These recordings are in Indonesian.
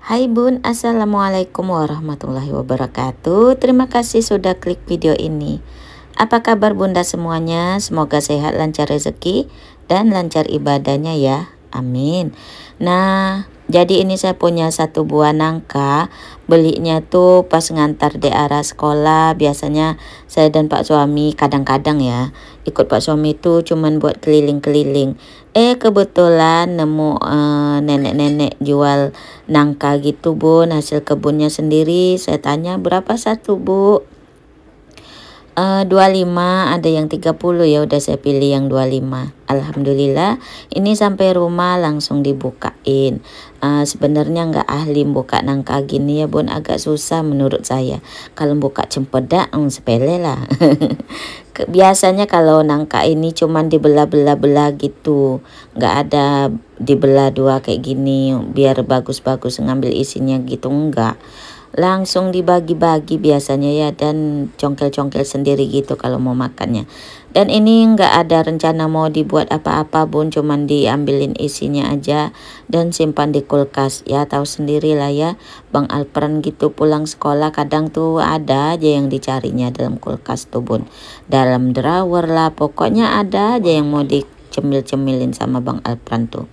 Hai Bun, Assalamualaikum warahmatullahi wabarakatuh Terima kasih sudah klik video ini Apa kabar Bunda semuanya? Semoga sehat, lancar rezeki, dan lancar ibadahnya ya Amin Nah, jadi ini saya punya satu buah nangka belinya tuh pas ngantar di arah sekolah biasanya saya dan pak suami kadang-kadang ya ikut pak suami itu cuman buat keliling-keliling eh kebetulan nemu eh, nenek-nenek eh, jual nangka gitu bun hasil kebunnya sendiri saya tanya berapa satu bu Eh, uh, 25 ada yang 30 ya udah saya pilih yang 25 Alhamdulillah ini sampai rumah langsung dibukain uh, sebenarnya nggak ahli buka nangka gini ya bun agak susah menurut saya kalau buka cempedak um, hmm, sepele lah biasanya kalau nangka ini cuman dibelah-belah-belah gitu nggak ada dibelah dua kayak gini biar bagus-bagus ngambil isinya gitu enggak langsung dibagi-bagi biasanya ya dan congkel-congkel sendiri gitu kalau mau makannya dan ini nggak ada rencana mau dibuat apa-apa bun cuman diambilin isinya aja dan simpan di kulkas ya tahu sendiri lah ya Bang Alperan gitu pulang sekolah kadang tuh ada aja yang dicarinya dalam kulkas tuh bun dalam drawer lah pokoknya ada aja yang mau dicemil-cemilin sama Bang Alperan tuh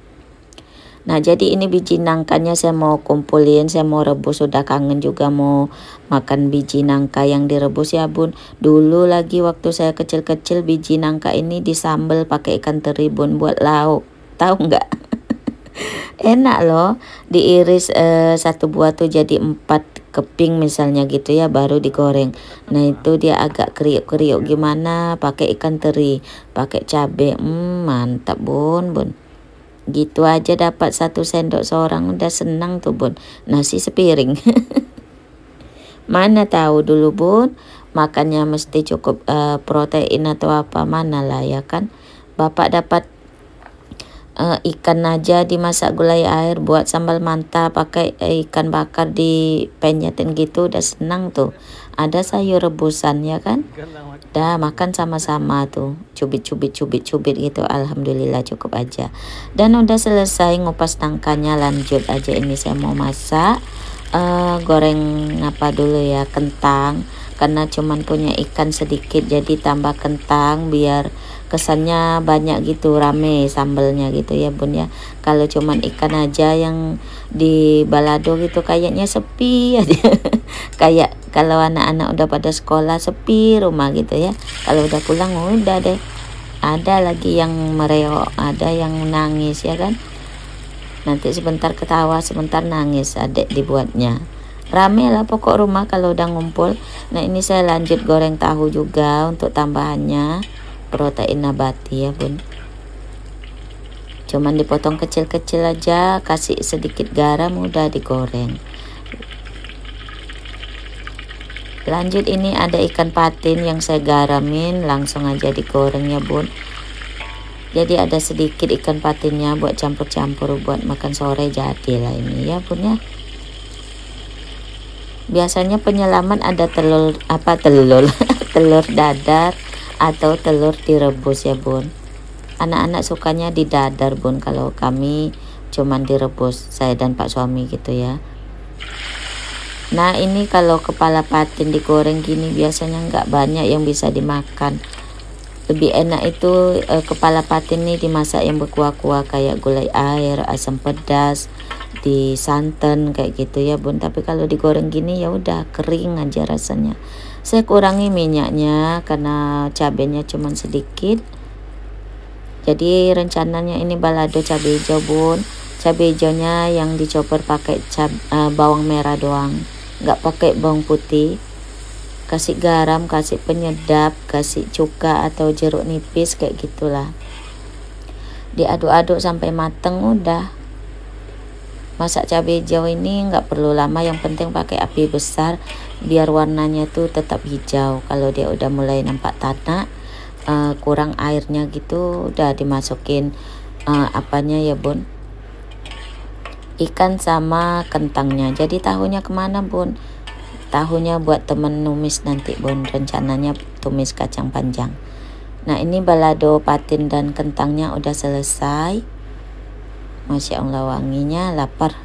Nah jadi ini biji nangkanya saya mau kumpulin saya mau rebus sudah kangen juga mau makan biji nangka yang direbus ya bun Dulu lagi waktu saya kecil-kecil biji nangka ini disambel pakai ikan teri bun buat lauk Tahu nggak? Enak loh diiris eh, satu buah tuh jadi empat keping misalnya gitu ya baru digoreng nah itu dia agak kriuk-kriuk gimana pakai ikan teri pakai cabe hmm, mantap bun bun gitu aja dapat satu sendok seorang udah senang tuh bun nasi sepiring mana tahu dulu bun makannya mesti cukup uh, protein atau apa mana lah ya kan bapak dapat uh, ikan aja dimasak gulai air buat sambal mantap pakai eh, ikan bakar di penyetin gitu udah senang tuh ada sayur rebusan ya kan dah makan sama-sama tuh cubit cubit cubit cubit gitu alhamdulillah cukup aja dan udah selesai ngupas tangkanya lanjut aja ini saya mau masak uh, goreng apa dulu ya kentang karena cuman punya ikan sedikit jadi tambah kentang biar kesannya banyak gitu rame sambelnya gitu ya bun ya kalau cuman ikan aja yang di balado gitu kayaknya sepi aja kayak kalau anak-anak udah pada sekolah sepi rumah gitu ya kalau udah pulang udah deh ada lagi yang mereok ada yang nangis ya kan nanti sebentar ketawa sebentar nangis adek dibuatnya rame lah pokok rumah kalau udah ngumpul nah ini saya lanjut goreng tahu juga untuk tambahannya protein nabati ya bun cuman dipotong kecil-kecil aja kasih sedikit garam udah digoreng lanjut ini ada ikan patin yang saya garamin langsung aja digoreng ya bun jadi ada sedikit ikan patinnya buat campur-campur buat makan sore jadilah ini ya bun ya biasanya penyelaman ada telur apa telur telur dadar atau telur direbus ya bun anak-anak sukanya di dadar bun kalau kami cuman direbus saya dan pak suami gitu ya nah ini kalau kepala patin digoreng gini biasanya nggak banyak yang bisa dimakan lebih enak itu eh, kepala patin nih dimasak yang berkuah-kuah kayak gulai air asam pedas di santan kayak gitu ya bun tapi kalau digoreng gini ya udah kering aja rasanya saya kurangi minyaknya karena cabenya cuman sedikit jadi rencananya ini balado cabai hijau bun cabai hijaunya yang dicoper pakai cab, uh, bawang merah doang nggak pakai bawang putih kasih garam kasih penyedap kasih cuka atau jeruk nipis kayak gitulah diaduk-aduk sampai mateng udah masak cabai hijau ini nggak perlu lama yang penting pakai api besar biar warnanya tuh tetap hijau kalau dia udah mulai nampak tanah eh, uh, kurang airnya gitu udah dimasukin uh, apanya ya bun ikan sama kentangnya jadi tahunya kemana bun tahunya buat temen numis nanti bun rencananya tumis kacang panjang nah ini balado patin dan kentangnya udah selesai Masya Allah wanginya lapar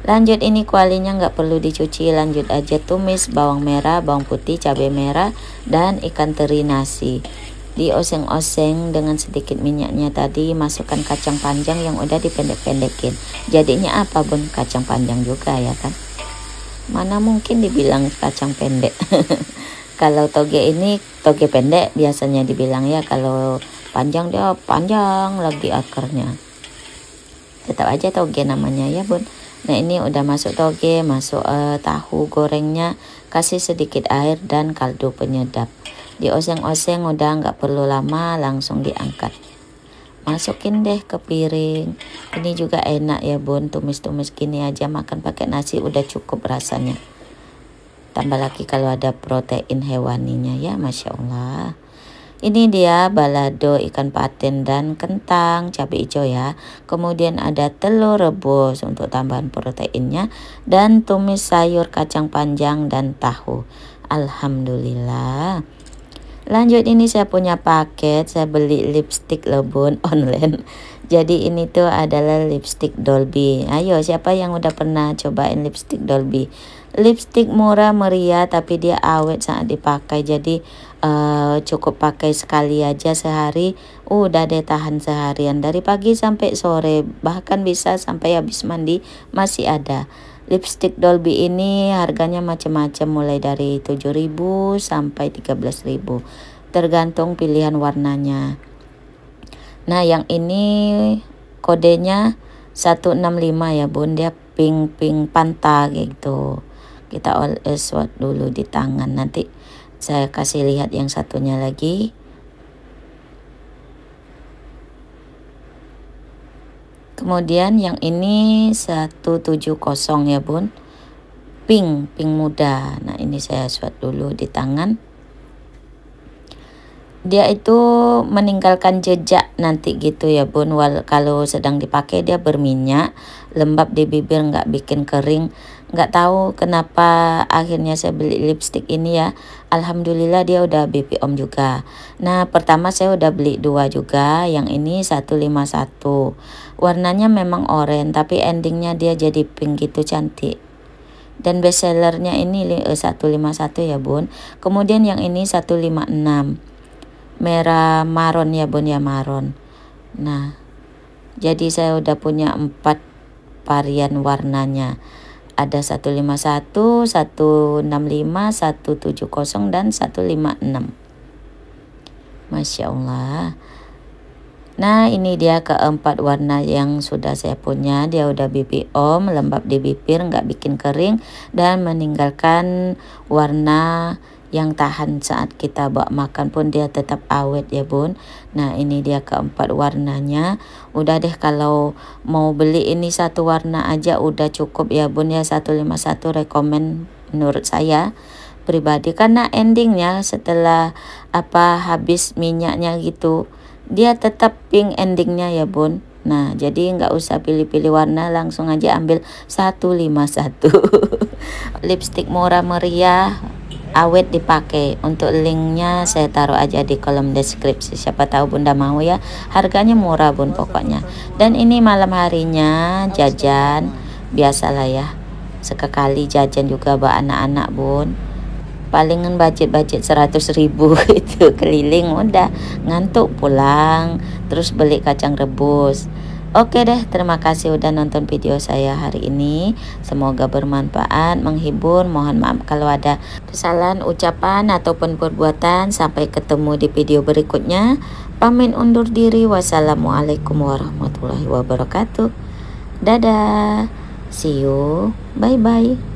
lanjut ini kualinya nggak perlu dicuci lanjut aja tumis bawang merah bawang putih cabai merah dan ikan teri nasi dioseng-oseng dengan sedikit minyaknya tadi masukkan kacang panjang yang udah dipendek-pendekin jadinya apa bun kacang panjang juga ya kan mana mungkin dibilang kacang pendek kalau toge ini toge pendek biasanya dibilang ya kalau panjang dia panjang lagi akarnya tetap aja toge namanya ya bun nah ini udah masuk toge masuk uh, tahu gorengnya kasih sedikit air dan kaldu penyedap dioseng-oseng udah nggak perlu lama langsung diangkat masukin deh ke piring ini juga enak ya bun tumis-tumis gini aja makan pakai nasi udah cukup rasanya tambah lagi kalau ada protein hewaninya ya Masya Allah ini dia balado ikan patin dan kentang cabai hijau ya. Kemudian ada telur rebus untuk tambahan proteinnya dan tumis sayur kacang panjang dan tahu. Alhamdulillah. Lanjut ini saya punya paket, saya beli lipstick Lebon online. Jadi ini tuh adalah lipstick Dolby. Ayo siapa yang udah pernah cobain lipstick Dolby? lipstick murah meriah tapi dia awet saat dipakai jadi uh, cukup pakai sekali aja sehari udah deh tahan seharian dari pagi sampai sore bahkan bisa sampai habis mandi masih ada lipstick Dolby ini harganya macam-macam mulai dari 7000 sampai 13000 tergantung pilihan warnanya nah yang ini kodenya 165 ya bun dia pink pink pantai gitu kita is what dulu di tangan nanti saya kasih lihat yang satunya lagi kemudian yang ini 170 ya bun pink pink muda nah ini saya swat dulu di tangan dia itu meninggalkan jejak nanti gitu ya bun Wal kalau sedang dipakai dia berminyak lembab di bibir nggak bikin kering nggak tahu kenapa akhirnya saya beli lipstick ini ya Alhamdulillah dia udah BP Om juga nah pertama saya udah beli dua juga yang ini 151 warnanya memang orange tapi endingnya dia jadi pink gitu cantik dan best sellernya ini eh, lima 151 ya bun kemudian yang ini 156 merah maron ya bun ya maron nah jadi saya udah punya empat varian warnanya ada 151, 165, 170 dan 156. Masya Allah. Nah ini dia keempat warna yang sudah saya punya Dia udah om, lembab di bibir nggak bikin kering Dan meninggalkan warna yang tahan saat kita bawa makan pun dia tetap awet ya bun nah ini dia keempat warnanya udah deh kalau mau beli ini satu warna aja udah cukup ya bun ya 151 rekomen menurut saya pribadi karena endingnya setelah apa habis minyaknya gitu dia tetap pink endingnya ya bun Nah, jadi nggak usah pilih-pilih warna, langsung aja ambil 151. Lipstick murah meriah, awet dipakai untuk linknya saya taruh aja di kolom deskripsi siapa tahu bunda mau ya harganya murah bun pokoknya dan ini malam harinya jajan biasalah ya sekali jajan juga buat anak-anak bun palingan budget-budget 100 ribu itu keliling udah ngantuk pulang terus beli kacang rebus Oke deh, terima kasih udah nonton video saya hari ini. Semoga bermanfaat, menghibur. Mohon maaf kalau ada kesalahan ucapan ataupun perbuatan. Sampai ketemu di video berikutnya. Pamin undur diri. Wassalamualaikum warahmatullahi wabarakatuh. Dadah. See you. Bye-bye.